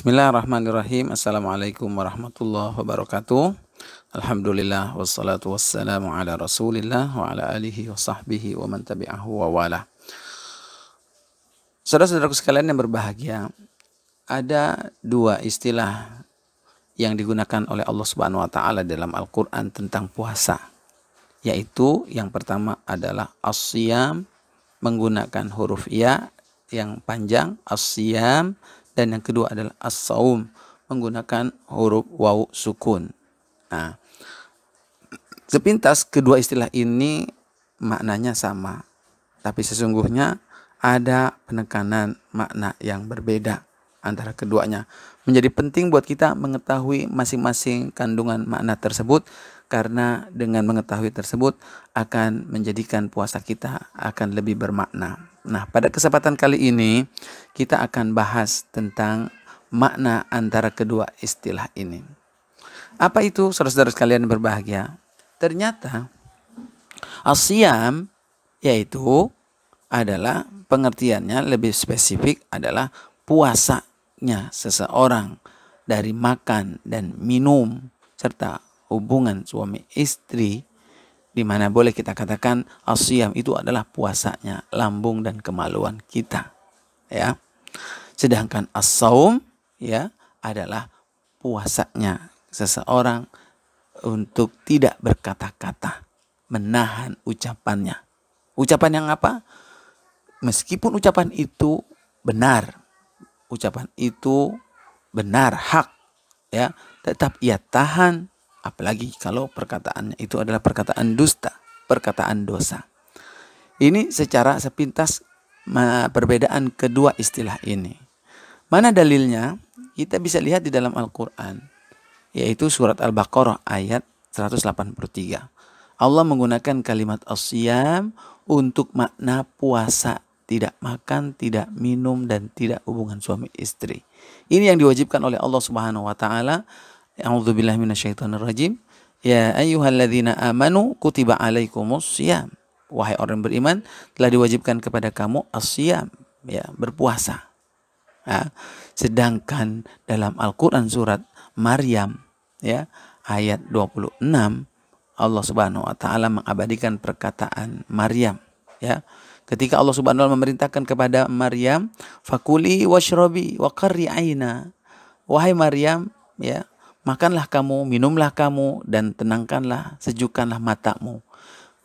Bismillahirrahmanirrahim. Assalamualaikum warahmatullahi wabarakatuh. Alhamdulillah wassalatu wassalamu ala Rasulillah wa ala alihi wa sahbihi wa man tabi'ahu wa wala. Saudara-saudaraku sekalian yang berbahagia, ada dua istilah yang digunakan oleh Allah Subhanahu wa taala dalam Al-Qur'an tentang puasa. Yaitu yang pertama adalah asyam menggunakan huruf ya yang panjang asyam as dan yang kedua adalah as-saum menggunakan huruf waw sukun. Nah, sepintas kedua istilah ini maknanya sama, tapi sesungguhnya ada penekanan makna yang berbeda antara keduanya. Menjadi penting buat kita mengetahui masing-masing kandungan makna tersebut karena dengan mengetahui tersebut akan menjadikan puasa kita akan lebih bermakna. Nah, pada kesempatan kali ini kita akan bahas tentang makna antara kedua istilah ini. Apa itu saudara-saudara sekalian berbahagia? Ternyata asyam yaitu adalah pengertiannya lebih spesifik adalah puasanya seseorang dari makan dan minum serta hubungan suami istri di mana boleh kita katakan asyam itu adalah puasanya lambung dan kemaluan kita ya sedangkan asaum ya adalah puasanya seseorang untuk tidak berkata-kata menahan ucapannya ucapan yang apa meskipun ucapan itu benar ucapan itu benar hak ya tetap ia tahan Apalagi kalau perkataannya itu adalah perkataan dusta, perkataan dosa. Ini secara sepintas perbedaan kedua istilah ini. Mana dalilnya? Kita bisa lihat di dalam Al-Quran, yaitu surat Al-Baqarah ayat 183. Allah menggunakan kalimat asyam untuk makna puasa, tidak makan, tidak minum dan tidak hubungan suami istri. Ini yang diwajibkan oleh Allah Subhanahu wa taala A'udzubillahi rajim. Ya ayyuhalladzina amanu kutiba alaikumus siyam. Wahai orang beriman, telah diwajibkan kepada kamu asyam, ya, berpuasa. Ya. sedangkan dalam Al-Qur'an surat Maryam, ya, ayat 26 Allah Subhanahu wa taala mengabadikan perkataan Maryam, ya. Ketika Allah Subhanahu wa taala memerintahkan kepada Maryam, "Fakuli washrobi wa qarri aina." Wahai Maryam, ya, makanlah kamu, minumlah kamu, dan tenangkanlah, sejukkanlah matamu.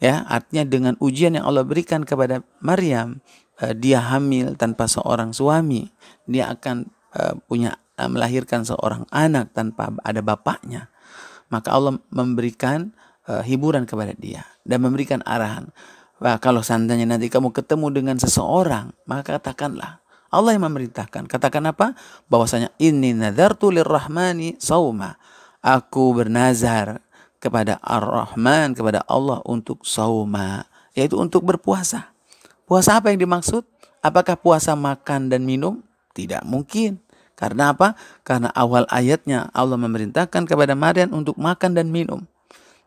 Ya, artinya dengan ujian yang Allah berikan kepada Maryam, eh, dia hamil tanpa seorang suami, dia akan eh, punya eh, melahirkan seorang anak tanpa ada bapaknya. Maka Allah memberikan hiburan kepada dia dan memberikan arahan. Wah, kalau seandainya nanti kamu ketemu dengan seseorang, maka katakanlah, Allah yang memerintahkan. Katakan apa? Bahwasanya ini nadartu lirrahmani sauma. Aku bernazar kepada Ar-Rahman, kepada Allah untuk sauma, yaitu untuk berpuasa. Puasa apa yang dimaksud? Apakah puasa makan dan minum? Tidak mungkin. Karena apa? Karena awal ayatnya Allah memerintahkan kepada Maryam untuk makan dan minum.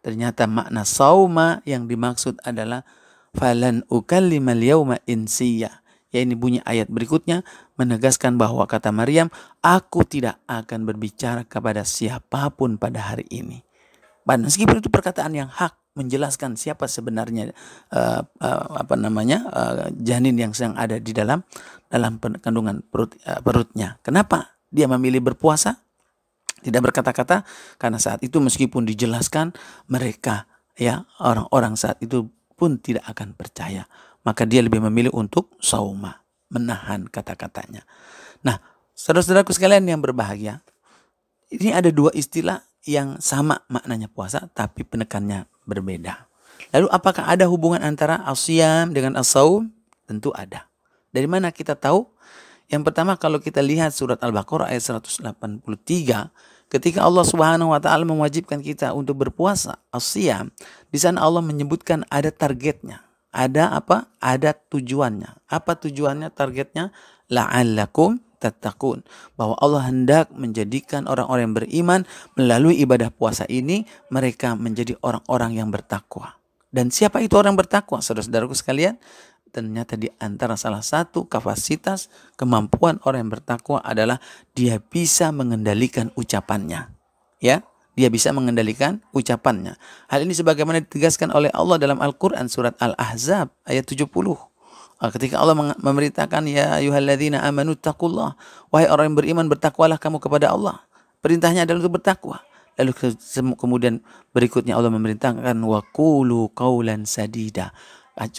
Ternyata makna sauma yang dimaksud adalah falan ukallimal yauma insiyah yakni bunyi ayat berikutnya menegaskan bahwa kata Maryam, aku tidak akan berbicara kepada siapapun pada hari ini. Dan meskipun itu perkataan yang hak menjelaskan siapa sebenarnya uh, uh, apa namanya uh, janin yang sedang ada di dalam dalam kandungan perut uh, perutnya. Kenapa dia memilih berpuasa? Tidak berkata-kata karena saat itu meskipun dijelaskan mereka ya orang-orang saat itu pun tidak akan percaya maka dia lebih memilih untuk sauma, menahan kata-katanya. Nah, saudara-saudaraku sekalian yang berbahagia, ini ada dua istilah yang sama maknanya puasa tapi penekannya berbeda. Lalu apakah ada hubungan antara asyam dengan asaum? Tentu ada. Dari mana kita tahu? Yang pertama kalau kita lihat surat Al-Baqarah ayat 183 ketika Allah Subhanahu wa taala mewajibkan kita untuk berpuasa asyam, di sana Allah menyebutkan ada targetnya ada apa? Ada tujuannya. Apa tujuannya? Targetnya la'allakum tattaqun. Bahwa Allah hendak menjadikan orang-orang yang beriman melalui ibadah puasa ini mereka menjadi orang-orang yang bertakwa. Dan siapa itu orang bertakwa? Saudara-saudaraku sekalian, ternyata di antara salah satu kapasitas kemampuan orang yang bertakwa adalah dia bisa mengendalikan ucapannya. Ya, dia bisa mengendalikan ucapannya. Hal ini sebagaimana ditegaskan oleh Allah dalam Al-Quran surat Al-Ahzab ayat 70. Ah, ketika Allah memerintahkan ya ayuhalladzina amanu taqullah. Wahai orang yang beriman bertakwalah kamu kepada Allah. Perintahnya adalah untuk bertakwa. Lalu kemudian berikutnya Allah memerintahkan waqulu qawlan sadida.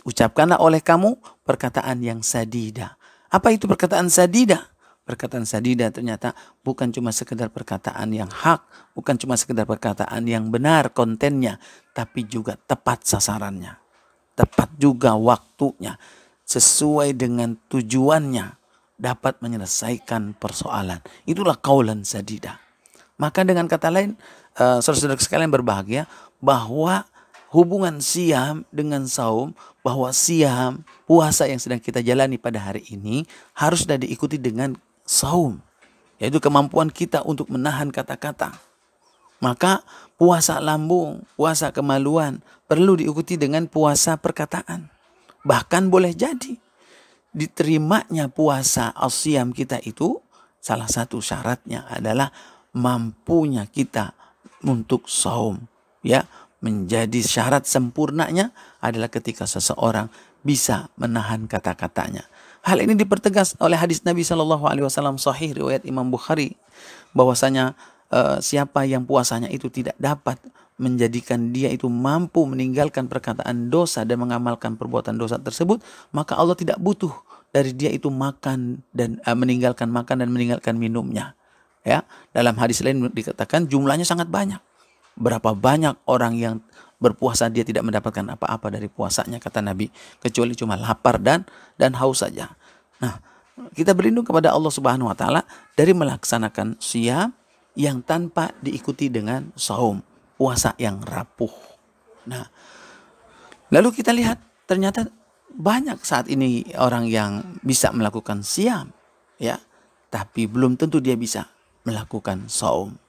Ucapkanlah oleh kamu perkataan yang sadida. Apa itu perkataan sadida? Perkataan sadida ternyata bukan cuma sekedar perkataan yang hak, bukan cuma sekedar perkataan yang benar kontennya, tapi juga tepat sasarannya. Tepat juga waktunya, sesuai dengan tujuannya dapat menyelesaikan persoalan. Itulah kaulan sadida. Maka dengan kata lain, uh, saudara-saudara sekalian berbahagia bahwa hubungan siam dengan saum, bahwa siam puasa yang sedang kita jalani pada hari ini harus sudah diikuti dengan saum, yaitu kemampuan kita untuk menahan kata-kata. Maka puasa lambung, puasa kemaluan perlu diikuti dengan puasa perkataan. Bahkan boleh jadi diterimanya puasa asyam kita itu salah satu syaratnya adalah mampunya kita untuk saum ya menjadi syarat sempurnanya adalah ketika seseorang bisa menahan kata-katanya Hal ini dipertegas oleh hadis Nabi Shallallahu Alaihi Wasallam sahih riwayat Imam Bukhari bahwasanya uh, siapa yang puasanya itu tidak dapat menjadikan dia itu mampu meninggalkan perkataan dosa dan mengamalkan perbuatan dosa tersebut maka Allah tidak butuh dari dia itu makan dan uh, meninggalkan makan dan meninggalkan minumnya ya dalam hadis lain dikatakan jumlahnya sangat banyak berapa banyak orang yang berpuasa dia tidak mendapatkan apa-apa dari puasanya kata Nabi kecuali cuma lapar dan dan haus saja. Nah, kita berlindung kepada Allah Subhanahu wa taala dari melaksanakan siam yang tanpa diikuti dengan saum, puasa yang rapuh. Nah, lalu kita lihat ternyata banyak saat ini orang yang bisa melakukan siam ya, tapi belum tentu dia bisa melakukan saum.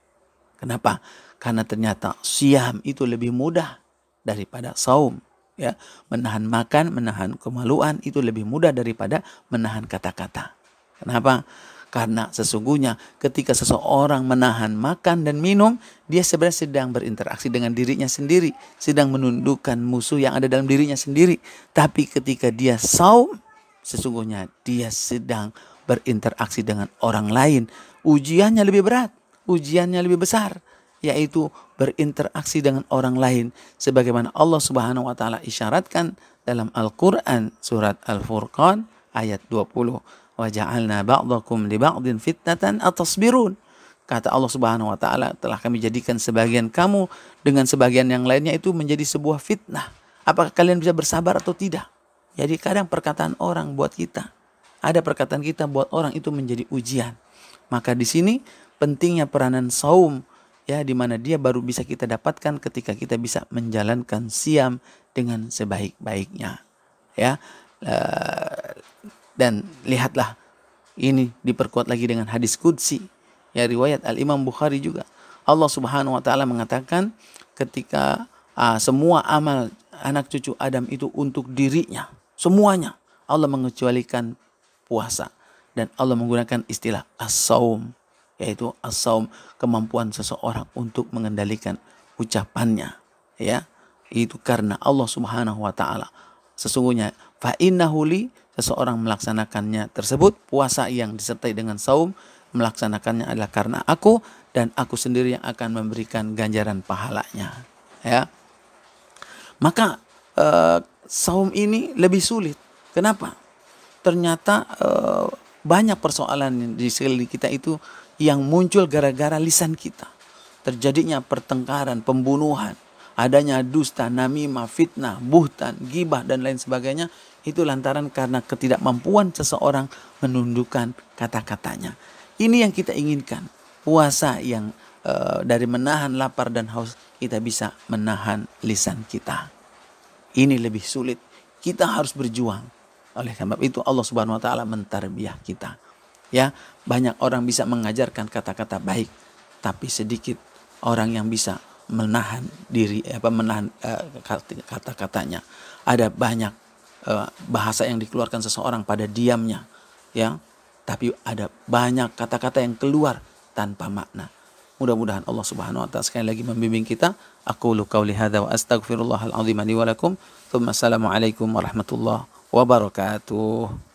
Kenapa? Karena ternyata siam itu lebih mudah daripada saum. Ya, menahan makan, menahan kemaluan itu lebih mudah daripada menahan kata-kata. Kenapa? Karena sesungguhnya ketika seseorang menahan makan dan minum, dia sebenarnya sedang berinteraksi dengan dirinya sendiri, sedang menundukkan musuh yang ada dalam dirinya sendiri. Tapi ketika dia saum, sesungguhnya dia sedang berinteraksi dengan orang lain. Ujiannya lebih berat, ujiannya lebih besar yaitu berinteraksi dengan orang lain sebagaimana Allah Subhanahu wa taala isyaratkan dalam Al-Qur'an surat Al-Furqan ayat 20 wa ja'alna ba'dakum li ba'din fitnatan atasbirun kata Allah Subhanahu wa taala telah kami jadikan sebagian kamu dengan sebagian yang lainnya itu menjadi sebuah fitnah apakah kalian bisa bersabar atau tidak jadi kadang perkataan orang buat kita ada perkataan kita buat orang itu menjadi ujian maka di sini pentingnya peranan saum ya di mana dia baru bisa kita dapatkan ketika kita bisa menjalankan siam dengan sebaik-baiknya ya eh, dan lihatlah ini diperkuat lagi dengan hadis kudsi ya riwayat Al Imam Bukhari juga Allah Subhanahu wa taala mengatakan ketika uh, semua amal anak cucu Adam itu untuk dirinya semuanya Allah mengecualikan puasa dan Allah menggunakan istilah as-saum yaitu asaum kemampuan seseorang untuk mengendalikan ucapannya ya itu karena Allah Subhanahu wa taala sesungguhnya fa huli seseorang melaksanakannya tersebut puasa yang disertai dengan saum melaksanakannya adalah karena aku dan aku sendiri yang akan memberikan ganjaran pahalanya ya maka e, saum ini lebih sulit kenapa ternyata e, banyak persoalan di sekeliling kita itu yang muncul gara-gara lisan kita. Terjadinya pertengkaran, pembunuhan, adanya dusta, namimah, fitnah, buhtan, gibah, dan lain sebagainya. Itu lantaran karena ketidakmampuan seseorang menundukkan kata-katanya. Ini yang kita inginkan. Puasa yang e, dari menahan lapar dan haus, kita bisa menahan lisan kita. Ini lebih sulit. Kita harus berjuang. Oleh sebab itu Allah Subhanahu wa taala mentarbiah kita ya banyak orang bisa mengajarkan kata-kata baik tapi sedikit orang yang bisa menahan diri apa menahan uh, kata-katanya ada banyak uh, bahasa yang dikeluarkan seseorang pada diamnya ya tapi ada banyak kata-kata yang keluar tanpa makna Mudah-mudahan Allah Subhanahu wa taala sekali lagi membimbing kita. Aku qauli hadza wa astaghfirullahal azim li wa lakum. thumma assalamu alaikum warahmatullahi wabarakatuh.